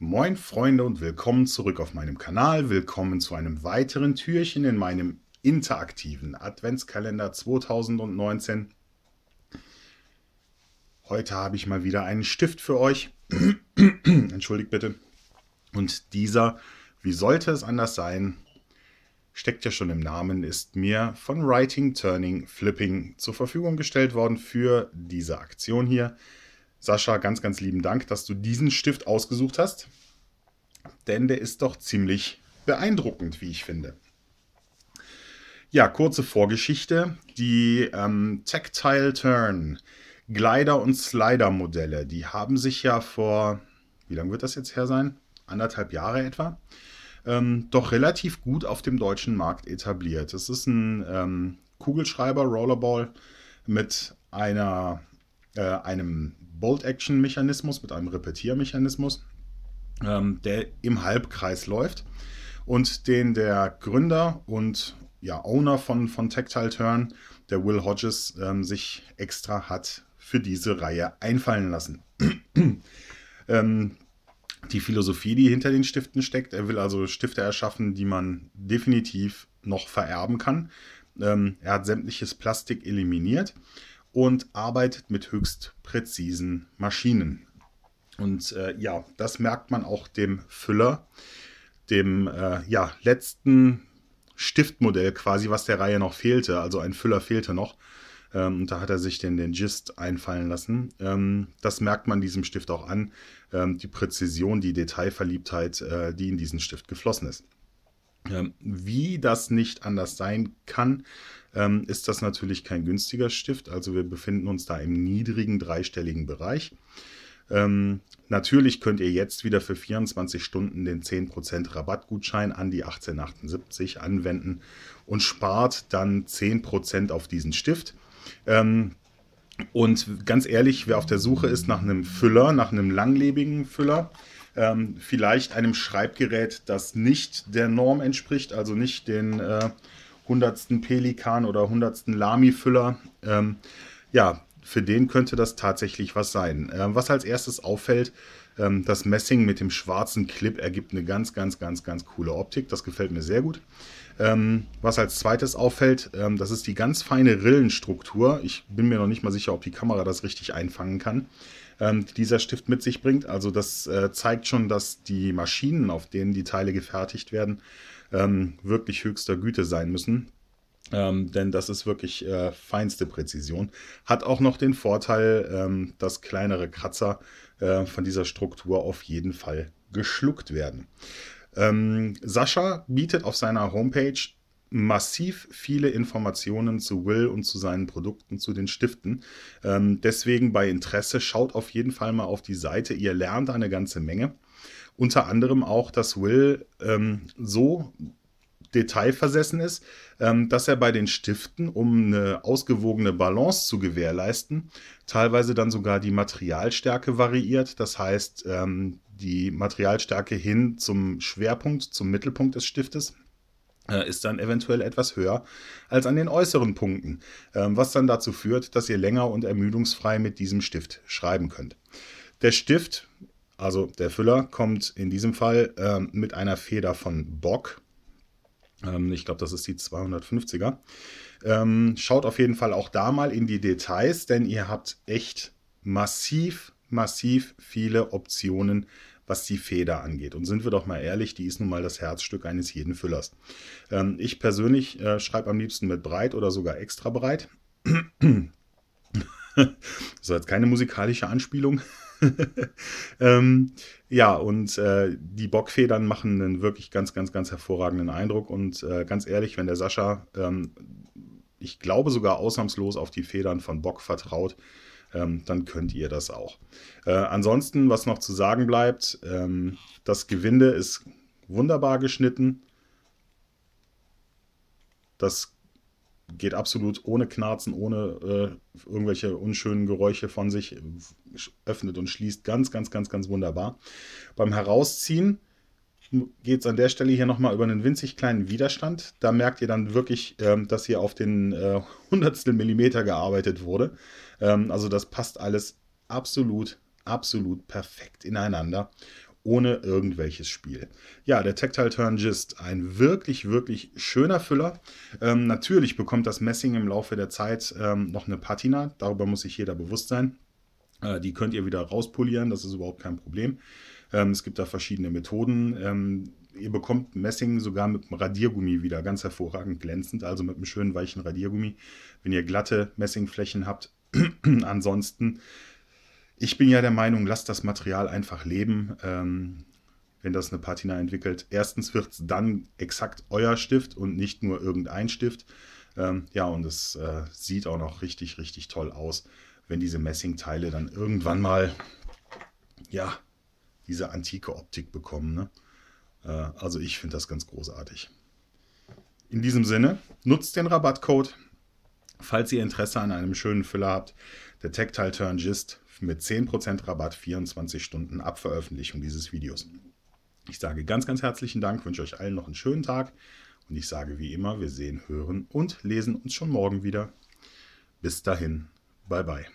Moin Freunde und willkommen zurück auf meinem Kanal. Willkommen zu einem weiteren Türchen in meinem interaktiven Adventskalender 2019. Heute habe ich mal wieder einen Stift für euch. Entschuldigt bitte. Und dieser, wie sollte es anders sein, steckt ja schon im Namen, ist mir von Writing, Turning, Flipping zur Verfügung gestellt worden für diese Aktion hier. Sascha, ganz, ganz lieben Dank, dass du diesen Stift ausgesucht hast. Denn der ist doch ziemlich beeindruckend, wie ich finde. Ja, kurze Vorgeschichte. Die ähm, Tactile Turn, Glider- und Slider-Modelle, die haben sich ja vor, wie lange wird das jetzt her sein? Anderthalb Jahre etwa. Ähm, doch relativ gut auf dem deutschen Markt etabliert. Es ist ein ähm, Kugelschreiber, Rollerball mit einer, äh, einem Bolt-Action-Mechanismus, mit einem Repetiermechanismus, ähm, der im Halbkreis läuft und den der Gründer und ja, Owner von, von Tactile Turn, der Will Hodges, ähm, sich extra hat für diese Reihe einfallen lassen. ähm, die Philosophie, die hinter den Stiften steckt, er will also Stifte erschaffen, die man definitiv noch vererben kann. Ähm, er hat sämtliches Plastik eliminiert und arbeitet mit höchst präzisen Maschinen. Und äh, ja, das merkt man auch dem Füller, dem äh, ja, letzten Stiftmodell quasi, was der Reihe noch fehlte. Also ein Füller fehlte noch. Ähm, und da hat er sich den, den Gist einfallen lassen. Ähm, das merkt man diesem Stift auch an. Ähm, die Präzision, die Detailverliebtheit, äh, die in diesen Stift geflossen ist. Ähm, wie das nicht anders sein kann, ähm, ist das natürlich kein günstiger Stift. Also wir befinden uns da im niedrigen dreistelligen Bereich. Ähm, natürlich könnt ihr jetzt wieder für 24 Stunden den 10% Rabattgutschein an die 1878 anwenden und spart dann 10% auf diesen Stift. Ähm, und ganz ehrlich, wer auf der Suche ist nach einem Füller, nach einem langlebigen Füller, ähm, vielleicht einem Schreibgerät, das nicht der Norm entspricht, also nicht den äh, hundertsten Pelikan oder hundertsten Lami-Füller. Ähm, ja, für den könnte das tatsächlich was sein. Ähm, was als erstes auffällt, ähm, das Messing mit dem schwarzen Clip ergibt eine ganz, ganz, ganz, ganz coole Optik. Das gefällt mir sehr gut. Ähm, was als zweites auffällt, ähm, das ist die ganz feine Rillenstruktur. Ich bin mir noch nicht mal sicher, ob die Kamera das richtig einfangen kann, ähm, die dieser Stift mit sich bringt. Also das äh, zeigt schon, dass die Maschinen, auf denen die Teile gefertigt werden, ähm, wirklich höchster Güte sein müssen. Ähm, denn das ist wirklich äh, feinste Präzision. Hat auch noch den Vorteil, ähm, dass kleinere Kratzer äh, von dieser Struktur auf jeden Fall geschluckt werden. Ähm, Sascha bietet auf seiner Homepage massiv viele Informationen zu Will und zu seinen Produkten, zu den Stiften. Ähm, deswegen bei Interesse schaut auf jeden Fall mal auf die Seite. Ihr lernt eine ganze Menge. Unter anderem auch, dass Will ähm, so detailversessen ist, ähm, dass er bei den Stiften, um eine ausgewogene Balance zu gewährleisten, teilweise dann sogar die Materialstärke variiert. Das heißt, ähm, die Materialstärke hin zum Schwerpunkt, zum Mittelpunkt des Stiftes äh, ist dann eventuell etwas höher als an den äußeren Punkten, ähm, was dann dazu führt, dass ihr länger und ermüdungsfrei mit diesem Stift schreiben könnt. Der Stift also der Füller kommt in diesem Fall ähm, mit einer Feder von Bock. Ähm, ich glaube, das ist die 250er. Ähm, schaut auf jeden Fall auch da mal in die Details, denn ihr habt echt massiv, massiv viele Optionen, was die Feder angeht. Und sind wir doch mal ehrlich, die ist nun mal das Herzstück eines jeden Füllers. Ähm, ich persönlich äh, schreibe am liebsten mit breit oder sogar extra breit. das ist jetzt keine musikalische Anspielung. ähm, ja, und äh, die Bockfedern machen einen wirklich ganz, ganz, ganz hervorragenden Eindruck. Und äh, ganz ehrlich, wenn der Sascha, ähm, ich glaube sogar ausnahmslos auf die Federn von Bock vertraut, ähm, dann könnt ihr das auch. Äh, ansonsten, was noch zu sagen bleibt, ähm, das Gewinde ist wunderbar geschnitten. Das geht absolut ohne Knarzen, ohne äh, irgendwelche unschönen Geräusche von sich, öffnet und schließt ganz, ganz, ganz, ganz wunderbar. Beim Herausziehen geht es an der Stelle hier nochmal über einen winzig kleinen Widerstand. Da merkt ihr dann wirklich, ähm, dass hier auf den äh, Hundertstel Millimeter gearbeitet wurde. Ähm, also das passt alles absolut, absolut perfekt ineinander ohne irgendwelches Spiel. Ja, der Tactile Turn Gist, ein wirklich, wirklich schöner Füller. Ähm, natürlich bekommt das Messing im Laufe der Zeit ähm, noch eine Patina, darüber muss sich jeder bewusst sein. Äh, die könnt ihr wieder rauspolieren, das ist überhaupt kein Problem. Ähm, es gibt da verschiedene Methoden ähm, ihr bekommt Messing sogar mit einem Radiergummi wieder ganz hervorragend glänzend, also mit einem schönen weichen Radiergummi, wenn ihr glatte Messingflächen habt. Ansonsten ich bin ja der Meinung, lasst das Material einfach leben, ähm, wenn das eine Patina entwickelt. Erstens wird es dann exakt euer Stift und nicht nur irgendein Stift. Ähm, ja, und es äh, sieht auch noch richtig, richtig toll aus, wenn diese Messingteile dann irgendwann mal, ja, diese antike Optik bekommen. Ne? Äh, also ich finde das ganz großartig. In diesem Sinne, nutzt den Rabattcode, falls ihr Interesse an einem schönen Füller habt. Der Tactile Turn Gist mit 10% Rabatt 24 Stunden ab Veröffentlichung dieses Videos. Ich sage ganz, ganz herzlichen Dank, wünsche euch allen noch einen schönen Tag und ich sage wie immer, wir sehen, hören und lesen uns schon morgen wieder. Bis dahin, bye bye.